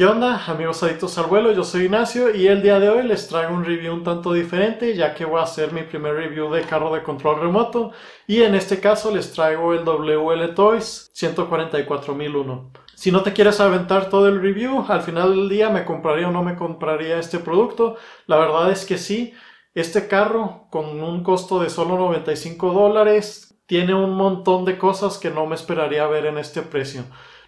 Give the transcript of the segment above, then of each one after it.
¿Qué onda amigos adictos al vuelo? Yo soy Ignacio y el día de hoy les traigo un review un tanto diferente ya que voy a hacer mi primer review de carro de control remoto y en este caso les traigo el WL Toys 144001. Si no te quieres aventar todo el review, al final del día me compraría o no me compraría este producto. La verdad es que sí, este carro con un costo de solo 95 dólares tiene un montón de cosas que no me esperaría ver en este precio.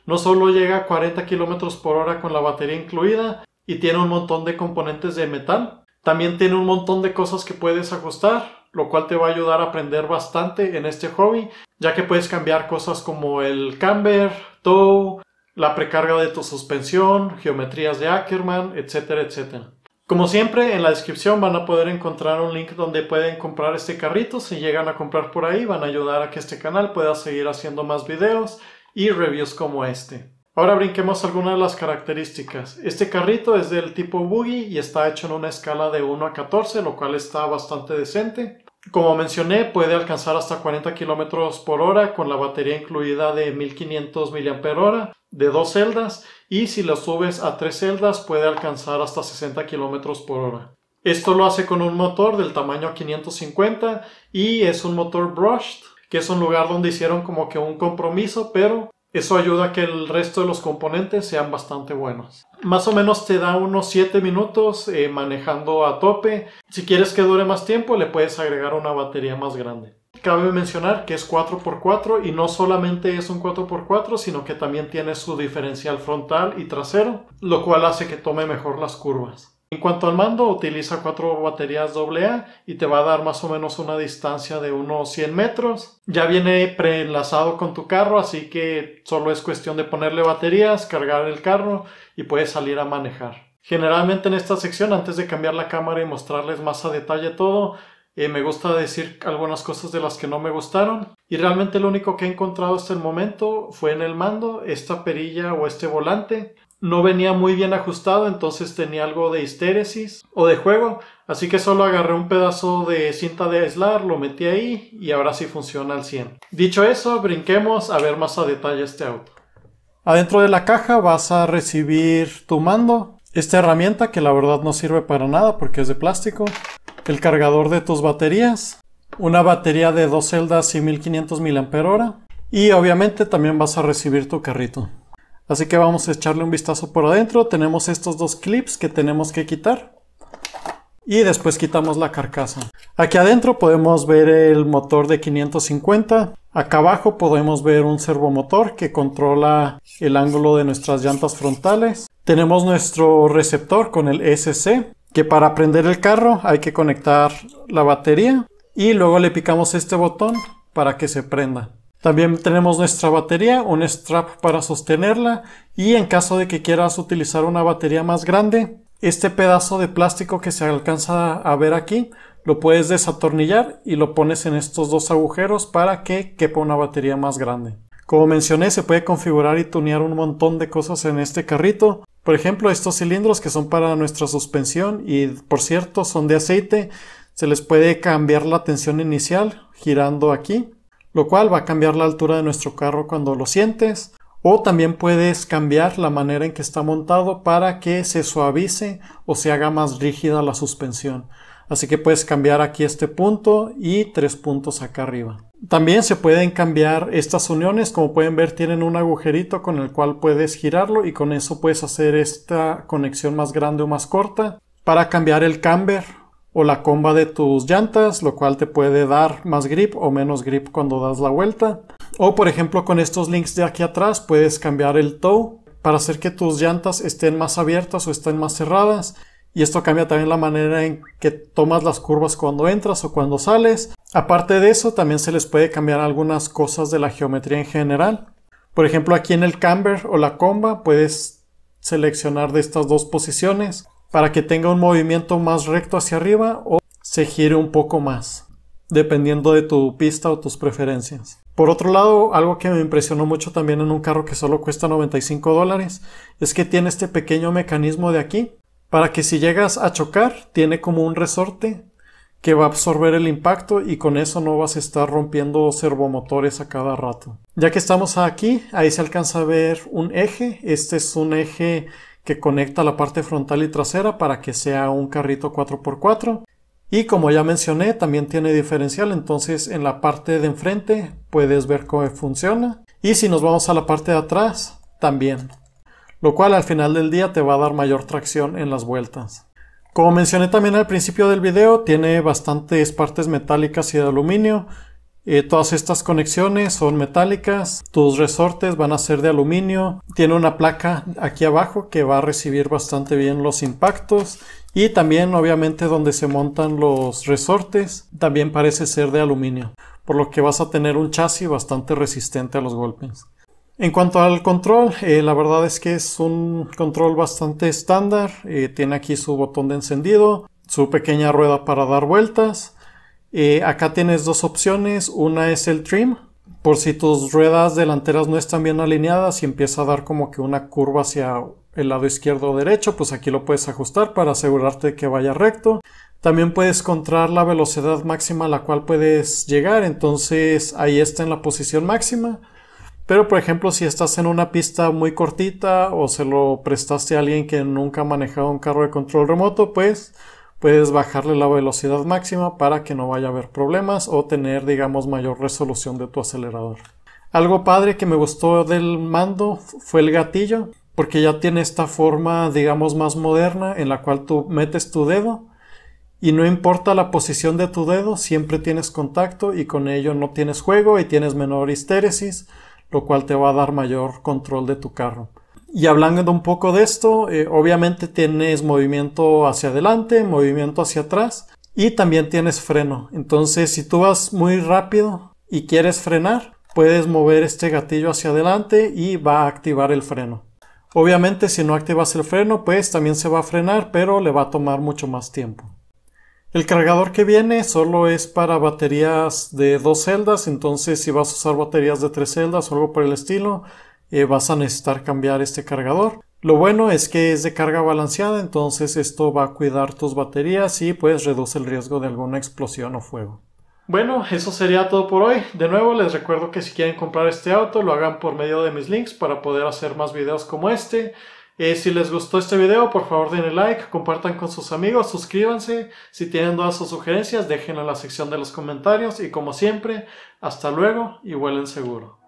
No solo llega a 40 km por hora con la batería incluida y tiene un montón de componentes de metal, también tiene un montón de cosas que puedes ajustar, lo cual te va a ayudar a aprender bastante en este hobby, ya que puedes cambiar cosas como el camber, tow, la precarga de tu suspensión, geometrías de Ackerman, etcétera, etcétera. Como siempre, en la descripción van a poder encontrar un link donde pueden comprar este carrito. Si llegan a comprar por ahí, van a ayudar a que este canal pueda seguir haciendo más videos y reviews como este. Ahora brinquemos algunas de las características. Este carrito es del tipo buggy y está hecho en una escala de 1 a 14, lo cual está bastante decente. Como mencioné, puede alcanzar hasta 40 km por hora con la batería incluida de 1500 mAh de dos celdas y si lo subes a tres celdas puede alcanzar hasta 60 km por hora. Esto lo hace con un motor del tamaño 550 y es un motor brushed que es un lugar donde hicieron como que un compromiso, pero eso ayuda a que el resto de los componentes sean bastante buenos. Más o menos te da unos 7 minutos eh, manejando a tope. Si quieres que dure más tiempo, le puedes agregar una batería más grande. Cabe mencionar que es 4x4 y no solamente es un 4x4, sino que también tiene su diferencial frontal y trasero, lo cual hace que tome mejor las curvas. En cuanto al mando, utiliza cuatro baterías AA y te va a dar más o menos una distancia de unos 100 metros. Ya viene preenlazado con tu carro, así que solo es cuestión de ponerle baterías, cargar el carro y puedes salir a manejar. Generalmente en esta sección, antes de cambiar la cámara y mostrarles más a detalle todo, eh, me gusta decir algunas cosas de las que no me gustaron. Y realmente lo único que he encontrado hasta el momento fue en el mando, esta perilla o este volante no venía muy bien ajustado, entonces tenía algo de histéresis o de juego, así que solo agarré un pedazo de cinta de aislar, lo metí ahí y ahora sí funciona al 100. Dicho eso, brinquemos a ver más a detalle este auto. Adentro de la caja vas a recibir tu mando, esta herramienta que la verdad no sirve para nada porque es de plástico, el cargador de tus baterías, una batería de dos celdas y 1500 mAh y obviamente también vas a recibir tu carrito. Así que vamos a echarle un vistazo por adentro. Tenemos estos dos clips que tenemos que quitar. Y después quitamos la carcasa. Aquí adentro podemos ver el motor de 550. Acá abajo podemos ver un servomotor que controla el ángulo de nuestras llantas frontales. Tenemos nuestro receptor con el SC, que para prender el carro hay que conectar la batería. Y luego le picamos este botón para que se prenda. También tenemos nuestra batería, un strap para sostenerla y en caso de que quieras utilizar una batería más grande, este pedazo de plástico que se alcanza a ver aquí lo puedes desatornillar y lo pones en estos dos agujeros para que quepa una batería más grande. Como mencioné, se puede configurar y tunear un montón de cosas en este carrito. Por ejemplo, estos cilindros que son para nuestra suspensión y por cierto son de aceite, se les puede cambiar la tensión inicial girando aquí lo cual va a cambiar la altura de nuestro carro cuando lo sientes. O también puedes cambiar la manera en que está montado para que se suavice o se haga más rígida la suspensión. Así que puedes cambiar aquí este punto y tres puntos acá arriba. También se pueden cambiar estas uniones, como pueden ver tienen un agujerito con el cual puedes girarlo y con eso puedes hacer esta conexión más grande o más corta para cambiar el camber o la comba de tus llantas, lo cual te puede dar más grip o menos grip cuando das la vuelta. O por ejemplo con estos links de aquí atrás puedes cambiar el toe para hacer que tus llantas estén más abiertas o estén más cerradas. Y esto cambia también la manera en que tomas las curvas cuando entras o cuando sales. Aparte de eso, también se les puede cambiar algunas cosas de la geometría en general. Por ejemplo, aquí en el camber o la comba puedes seleccionar de estas dos posiciones para que tenga un movimiento más recto hacia arriba o se gire un poco más, dependiendo de tu pista o tus preferencias. Por otro lado, algo que me impresionó mucho también en un carro que solo cuesta 95 dólares es que tiene este pequeño mecanismo de aquí para que si llegas a chocar tiene como un resorte que va a absorber el impacto y con eso no vas a estar rompiendo servomotores a cada rato. Ya que estamos aquí, ahí se alcanza a ver un eje. Este es un eje que conecta la parte frontal y trasera para que sea un carrito 4x4. Y como ya mencioné, también tiene diferencial, entonces en la parte de enfrente puedes ver cómo funciona. Y si nos vamos a la parte de atrás, también. Lo cual al final del día te va a dar mayor tracción en las vueltas. Como mencioné también al principio del video, tiene bastantes partes metálicas y de aluminio, eh, todas estas conexiones son metálicas, tus resortes van a ser de aluminio, tiene una placa aquí abajo que va a recibir bastante bien los impactos y también obviamente donde se montan los resortes también parece ser de aluminio, por lo que vas a tener un chasis bastante resistente a los golpes. En cuanto al control, eh, la verdad es que es un control bastante estándar, eh, tiene aquí su botón de encendido, su pequeña rueda para dar vueltas, eh, acá tienes dos opciones, una es el trim, por si tus ruedas delanteras no están bien alineadas y empieza a dar como que una curva hacia el lado izquierdo o derecho, pues aquí lo puedes ajustar para asegurarte que vaya recto. También puedes controlar la velocidad máxima a la cual puedes llegar, entonces ahí está en la posición máxima. Pero por ejemplo, si estás en una pista muy cortita o se lo prestaste a alguien que nunca ha manejado un carro de control remoto, pues puedes bajarle la velocidad máxima para que no vaya a haber problemas o tener digamos mayor resolución de tu acelerador. Algo padre que me gustó del mando fue el gatillo porque ya tiene esta forma digamos más moderna en la cual tú metes tu dedo y no importa la posición de tu dedo, siempre tienes contacto y con ello no tienes juego y tienes menor histéresis, lo cual te va a dar mayor control de tu carro. Y hablando un poco de esto, eh, obviamente tienes movimiento hacia adelante, movimiento hacia atrás y también tienes freno. Entonces, si tú vas muy rápido y quieres frenar, puedes mover este gatillo hacia adelante y va a activar el freno. Obviamente, si no activas el freno, pues también se va a frenar, pero le va a tomar mucho más tiempo. El cargador que viene solo es para baterías de dos celdas, entonces si vas a usar baterías de tres celdas o algo por el estilo, eh, vas a necesitar cambiar este cargador. Lo bueno es que es de carga balanceada, entonces esto va a cuidar tus baterías y pues reduce el riesgo de alguna explosión o fuego. Bueno, eso sería todo por hoy. De nuevo les recuerdo que si quieren comprar este auto lo hagan por medio de mis links para poder hacer más videos como este. Eh, si les gustó este video por favor denle like, compartan con sus amigos, suscríbanse. Si tienen dudas o sugerencias déjenlo en la sección de los comentarios y como siempre, hasta luego y vuelen seguro.